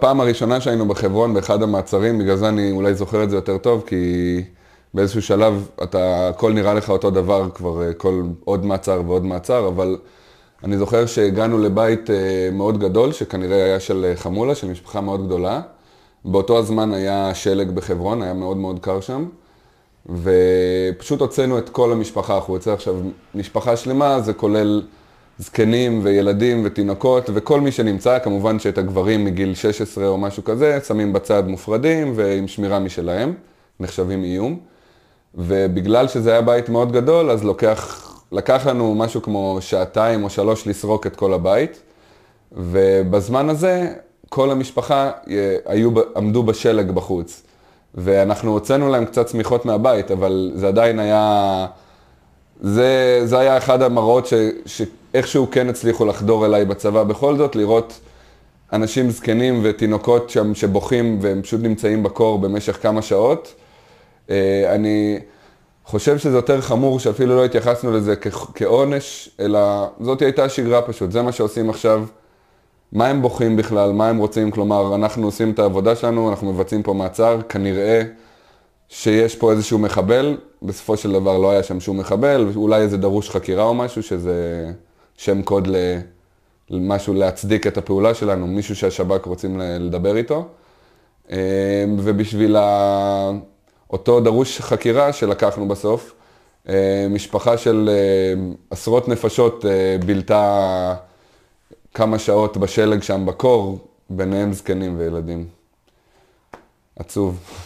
בפעם הראשונה שהיינו בחברון, באחד המעצרים, בגלל זה אני אולי זוכר את זה יותר טוב, כי באיזשהו שלב אתה, הכל נראה לך אותו דבר כבר, אה, כל עוד מעצר ועוד מעצר, אבל אני זוכר שהגענו לבית אה, מאוד גדול, שכנראה היה של אה, חמולה, של משפחה מאוד גדולה. באותו הזמן היה שלג בחברון, היה מאוד מאוד קר שם, ופשוט הוצאנו את כל המשפחה החוצה. עכשיו, משפחה שלמה זה כולל... זקנים וילדים ותינוקות וכל מי שנמצא, כמובן שאת הגברים מגיל 16 או משהו כזה, שמים בצד מופרדים ועם שמירה משלהם, נחשבים איום. ובגלל שזה היה בית מאוד גדול, אז לוקח, לקח לנו משהו כמו שעתיים או שלוש לסרוק את כל הבית. ובזמן הזה כל המשפחה אה, היו, עמדו בשלג בחוץ. ואנחנו הוצאנו להם קצת צמיחות מהבית, אבל זה עדיין היה... זה, זה היה אחד המראות ש, ש, איכשהו כן הצליחו לחדור אליי בצבא בכל זאת, לראות אנשים זקנים ותינוקות שם שבוכים והם פשוט נמצאים בקור במשך כמה שעות. אה, אני חושב שזה יותר חמור שאפילו לא התייחסנו לזה כעונש, אלא זאת הייתה השגרה פשוט, זה מה שעושים עכשיו. מה הם בוכים בכלל, מה הם רוצים, כלומר, אנחנו עושים את העבודה שלנו, אנחנו מבצעים פה מעצר, כנראה שיש פה איזשהו מחבל, בסופו של דבר לא היה שם שום מחבל, אולי איזה דרוש חקירה או משהו, שזה... שם קוד למשהו להצדיק את הפעולה שלנו, מישהו שהשב"כ רוצים לדבר איתו. אמ, ובשביל אותו דרוש חקירה שלקחנו בסוף, אמ, משפחה של אמ, עשרות נפשות אה, בילתה כמה שעות בשלג שם בקור, ביניהם זקנים וילדים. עצוב.